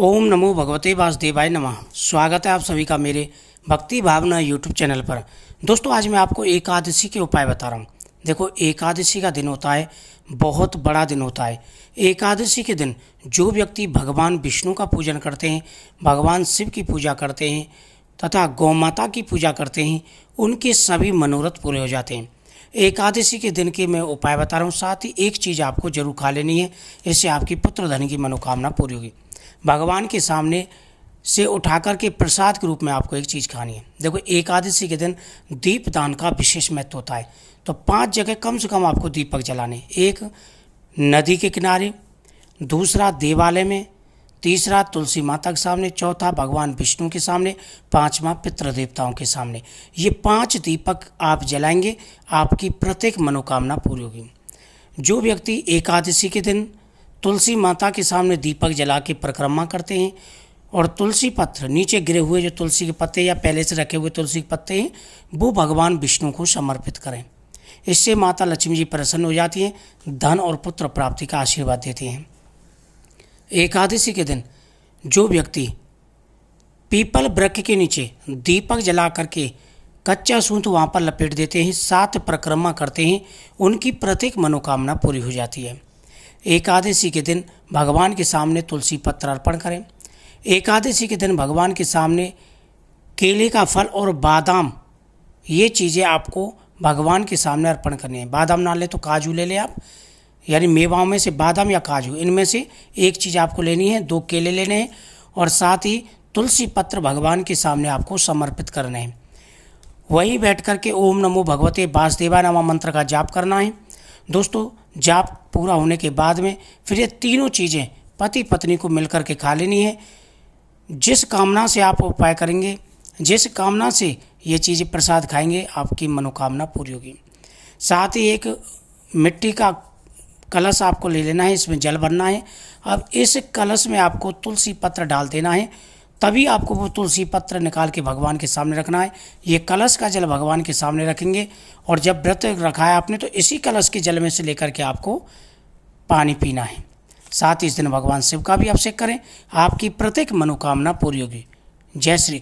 ओम नमो भगवते वासुदेवाय नमः स्वागत है आप सभी का मेरे भक्ति भावना यूट्यूब चैनल पर दोस्तों आज मैं आपको एकादशी के उपाय बता रहा हूँ देखो एकादशी का दिन होता है बहुत बड़ा दिन होता है एकादशी के दिन जो व्यक्ति भगवान विष्णु का पूजन करते हैं भगवान शिव की पूजा करते हैं तथा गौ माता की पूजा करते हैं उनके सभी मनोरथ पूरे हो जाते हैं एकादशी के दिन के मैं उपाय बता रहा हूँ साथ ही एक चीज़ आपको जरूर खा लेनी है इससे आपकी पुत्र धन की मनोकामना पूरी होगी भगवान के सामने से उठा करके के प्रसाद के रूप में आपको एक चीज़ खानी है देखो एकादशी के दिन दीपदान का विशेष महत्व होता है तो पांच जगह कम से कम आपको दीपक जलाने एक नदी के किनारे दूसरा देवालय में तीसरा तुलसी माता के सामने चौथा भगवान विष्णु के सामने पांचवा पितृ देवताओं के सामने ये पांच दीपक आप जलाएंगे आपकी प्रत्येक मनोकामना पूरी होगी जो व्यक्ति एकादशी के दिन तुलसी माता के सामने दीपक जला के परिक्रमा करते हैं और तुलसी पत्र नीचे गिरे हुए जो तुलसी के पत्ते या पहले से रखे हुए तुलसी के पत्ते हैं वो भगवान विष्णु को समर्पित करें इससे माता लक्ष्मी जी प्रसन्न हो जाती हैं धन और पुत्र प्राप्ति का आशीर्वाद देती हैं एकादशी के दिन जो व्यक्ति पीपल वृक्ष के नीचे दीपक जला करके कच्चा सूंथ वहाँ पर लपेट देते हैं सात परिक्रमा करते हैं उनकी प्रत्येक मनोकामना पूरी हो जाती है एकादशी के दिन भगवान के सामने तुलसी पत्र अर्पण करें एकादशी के दिन भगवान के सामने केले का फल और बादाम ये चीज़ें आपको भगवान के सामने अर्पण करनी है बादाम ना ले तो काजू ले लें आप यानी मेवाओं में से बादाम या काजू इनमें से एक चीज़ आपको लेनी है दो केले लेने हैं और साथ ही तुलसी पत्र भगवान के सामने आपको समर्पित करने हैं वहीं बैठ करके ओम नमो भगवते वासुदेवा नामा मंत्र का जाप करना है दोस्तों जाप पूरा होने के बाद में फिर ये तीनों चीज़ें पति पत्नी को मिलकर के खा लेनी है जिस कामना से आप उपाय करेंगे जिस कामना से ये चीज़ें प्रसाद खाएंगे आपकी मनोकामना पूरी होगी साथ ही एक मिट्टी का कलश आपको ले लेना है इसमें जल भरना है अब इस कलश में आपको तुलसी पत्र डाल देना है तभी आपको वो तुलसी पत्र निकाल के भगवान के सामने रखना है ये कलश का जल भगवान के सामने रखेंगे और जब व्रत रखा है आपने तो इसी कलश के जल में से लेकर के आपको पानी पीना है साथ ही इस दिन भगवान शिव का भी अभिषेक करें आपकी प्रत्येक मनोकामना पूरी होगी जय श्री